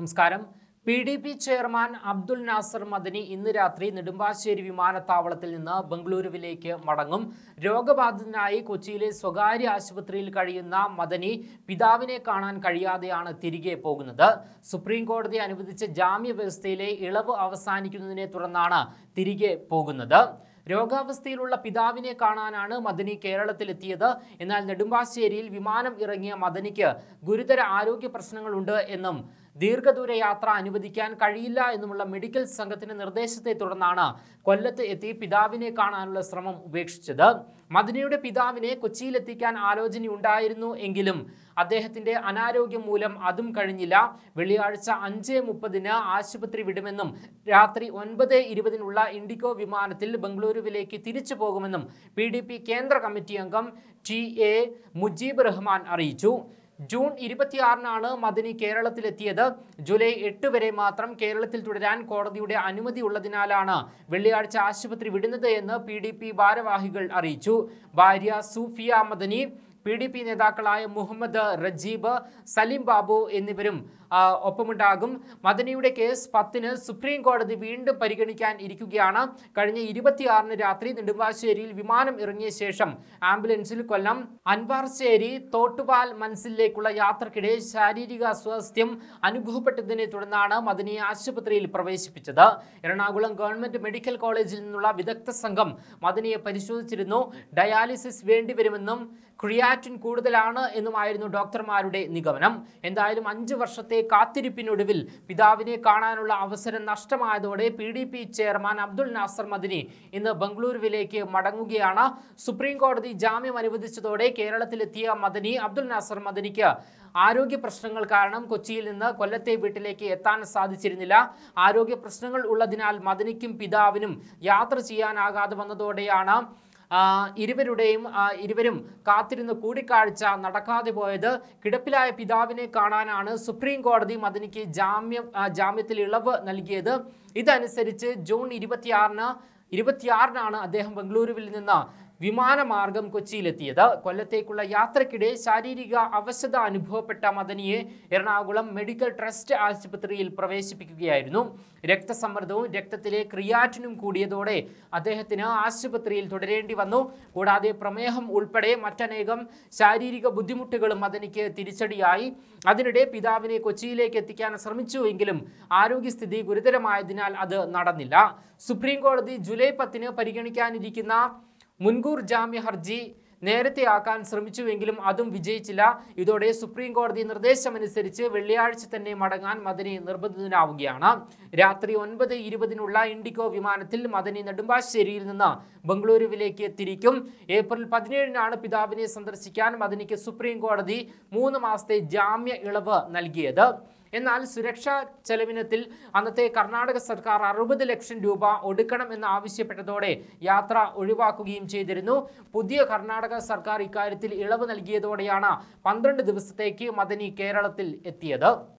നമസ്കാരം P D P chairman Abdul Nasser Madani ഇന്ന് രാത്രി നെടുമ്പാശ്ശേരി വിമാനത്താവളത്തിൽ നിന്ന് ബംഗളൂരുവിലേക്ക് മടങ്ങും രോഗബാധിതനായി കൊച്ചിയിലെ സ്വകാര്യ ആശുപത്രിയിൽ കഴിയുന്ന മദനി പിതാവിനെ കാണാൻ കഴിയാതെയാണ് തിരികെ പോകുന്നത് സുപ്രീം കോടതി അനുവദിച്ച ജാമ്യ വ്യവസ്ഥയിലെ ഇളവ് അവസാനിക്കുന്നതിനെ തുടർന്നാണ് തിരികെ പോകുന്നത് രോഗാവസ്ഥയിലുള്ള പിതാവിനെ കാണാനാണ് മദനി കേരളത്തിലെത്തിയത് എന്നാൽ നെടുമ്പാശ്ശേരിയിൽ വിമാനം ഇറങ്ങിയ മദനിക്ക് ഗുരുതര ആരോഗ്യ പ്രശ്നങ്ങളുണ്ട് എന്നും ദീർഘദൂര യാത്ര അനുവദിക്കാൻ കഴിയില്ല എന്നുമുള്ള മെഡിക്കൽ സംഘത്തിന്റെ നിർദ്ദേശത്തെ തുടർന്നാണ് കൊല്ലത്ത് എത്തി പിതാവിനെ കാണാനുള്ള ശ്രമം ഉപേക്ഷിച്ചത് മദിനയുടെ പിതാവിനെ കൊച്ചിയിലെത്തിക്കാൻ ആലോചന ഉണ്ടായിരുന്നു എങ്കിലും അദ്ദേഹത്തിന്റെ അനാരോഗ്യം മൂലം അതും കഴിഞ്ഞില്ല വെള്ളിയാഴ്ച അഞ്ച് മുപ്പതിന് ആശുപത്രി വിടുമെന്നും രാത്രി ഒൻപത് ഇരുപതിനുള്ള ഇൻഡിഗോ വിമാനത്തിൽ ബംഗളൂരുവിലേക്ക് തിരിച്ചു പോകുമെന്നും പി കേന്ദ്ര കമ്മിറ്റി അംഗം ടി എ മുജീബ് റഹ്മാൻ അറിയിച്ചു ജൂൺ ഇരുപത്തിയാറിനാണ് മദനി കേരളത്തിലെത്തിയത് ജൂലൈ എട്ട് വരെ മാത്രം കേരളത്തിൽ തുടരാൻ കോടതിയുടെ അനുമതി ഉള്ളതിനാലാണ് വെള്ളിയാഴ്ച ആശുപത്രി വിടുന്നത് എന്ന് പി ഭാരവാഹികൾ അറിയിച്ചു ഭാര്യ Sufiya Madani P D P നേതാക്കളായ മുഹമ്മദ് റജീബ് സലീം ബാബു എന്നിവരും ഒപ്പമുണ്ടാകും മദനിയുടെ കേസ് പത്തിന് സുപ്രീം കോടതി വീണ്ടും പരിഗണിക്കാൻ ഇരിക്കുകയാണ് കഴിഞ്ഞ ഇരുപത്തിയാറിന് രാത്രി നെടുമ്പാശ്ശേരിയിൽ വിമാനം ഇറങ്ങിയ ശേഷം ആംബുലൻസിൽ കൊല്ലം അൻവാർശ്ശേരി തോട്ടുപാൽ മനസ്സിലേക്കുള്ള യാത്രക്കിടെ ശാരീരിക അസ്വാസ്ഥ്യം അനുഭവപ്പെട്ടതിനെ തുടർന്നാണ് മദനിയെ ആശുപത്രിയിൽ പ്രവേശിപ്പിച്ചത് എറണാകുളം ഗവൺമെന്റ് മെഡിക്കൽ കോളേജിൽ നിന്നുള്ള വിദഗ്ധ സംഘം മദനിയെ പരിശോധിച്ചിരുന്നു ഡയാലിസിസ് വേണ്ടിവരുമെന്നും ക്രിയാറ്റിൻ കൂടുതലാണ് എന്നുമായിരുന്നു ഡോക്ടർമാരുടെ നിഗമനം എന്തായാലും അഞ്ച് വർഷത്തെ കാത്തിരിപ്പിനൊടുവിൽ പിതാവിനെ കാണാനുള്ള അവസരം നഷ്ടമായതോടെ P D P chairman Abdul Nasser Madani ഇന്ന് ബംഗളൂരുവിലേക്ക് മടങ്ങുകയാണ് സുപ്രീം കോടതി ജാമ്യം അനുവദിച്ചതോടെ കേരളത്തിലെത്തിയ മദനി അബ്ദുൾ നാസർ മദനിക്ക് ആരോഗ്യ പ്രശ്നങ്ങൾ കാരണം കൊച്ചിയിൽ നിന്ന് കൊല്ലത്തെ വീട്ടിലേക്ക് എത്താൻ സാധിച്ചിരുന്നില്ല ആരോഗ്യ പ്രശ്നങ്ങൾ ഉള്ളതിനാൽ മദനിക്കും പിതാവിനും യാത്ര ചെയ്യാനാകാതെ വന്നതോടെയാണ് ഇരുവരുടെയും ഇരുവരും കാത്തിരുന്ന് കൂടിക്കാഴ്ച നടക്കാതെ പോയത് കിടപ്പിലായ പിതാവിനെ കാണാനാണ് സുപ്രീം കോടതി മദനിക്ക് ജാമ്യം ജാമ്യത്തിൽ ഇളവ് നൽകിയത് ഇതനുസരിച്ച് ജൂൺ ഇരുപത്തിയാറിന് ഇരുപത്തിയാറിനാണ് അദ്ദേഹം ബംഗളൂരുവിൽ നിന്ന് വിമാനമാർഗം കൊച്ചിയിലെത്തിയത് കൊല്ലത്തേക്കുള്ള യാത്രക്കിടെ ശാരീരിക അവശത അനുഭവപ്പെട്ട മദനിയെ എറണാകുളം മെഡിക്കൽ ട്രസ്റ്റ് ആശുപത്രിയിൽ പ്രവേശിപ്പിക്കുകയായിരുന്നു രക്തസമ്മർദ്ദവും രക്തത്തിലെ ക്രിയാറ്റിനും കൂടിയതോടെ അദ്ദേഹത്തിന് ആശുപത്രിയിൽ തുടരേണ്ടി വന്നു കൂടാതെ പ്രമേഹം ഉൾപ്പെടെ മറ്റനേകം ശാരീരിക ബുദ്ധിമുട്ടുകളും മദനിക്ക് തിരിച്ചടിയായി അതിനിടെ പിതാവിനെ കൊച്ചിയിലേക്ക് എത്തിക്കാൻ ശ്രമിച്ചുവെങ്കിലും ആരോഗ്യസ്ഥിതി ഗുരുതരമായതിനാൽ അത് നടന്നില്ല സുപ്രീം കോടതി ജൂലൈ പത്തിന് പരിഗണിക്കാനിരിക്കുന്ന മുൻകൂർ ജാമ്യ ഹർജി നേരത്തെ ആക്കാൻ ശ്രമിച്ചുവെങ്കിലും അതും വിജയിച്ചില്ല ഇതോടെ സുപ്രീം കോടതി നിർദ്ദേശമനുസരിച്ച് വെള്ളിയാഴ്ച തന്നെ മടങ്ങാൻ മദനി നിർബന്ധിതനാവുകയാണ് രാത്രി ഒൻപത് ഇരുപതിനുള്ള ഇൻഡിക്കോ വിമാനത്തിൽ മദനി നെടുമ്പാശ്ശേരിയിൽ നിന്ന് ബംഗളൂരുവിലേക്ക് തിരിക്കും ഏപ്രിൽ പതിനേഴിനാണ് പിതാവിനെ സന്ദർശിക്കാൻ മദനിക്ക് സുപ്രീം കോടതി മൂന്ന് മാസത്തെ ജാമ്യ ഇളവ് നൽകിയത് എന്നാൽ സുരക്ഷാ ചെലവിനത്തിൽ അന്നത്തെ കർണാടക സർക്കാർ അറുപത് ലക്ഷം രൂപ ഒടുക്കണം എന്ന് ആവശ്യപ്പെട്ടതോടെ യാത്ര ഒഴിവാക്കുകയും ചെയ്തിരുന്നു പുതിയ കർണാടക സർക്കാർ ഇക്കാര്യത്തിൽ ഇളവ് നൽകിയതോടെയാണ് പന്ത്രണ്ട് ദിവസത്തേക്ക് മദനി കേരളത്തിൽ എത്തിയത്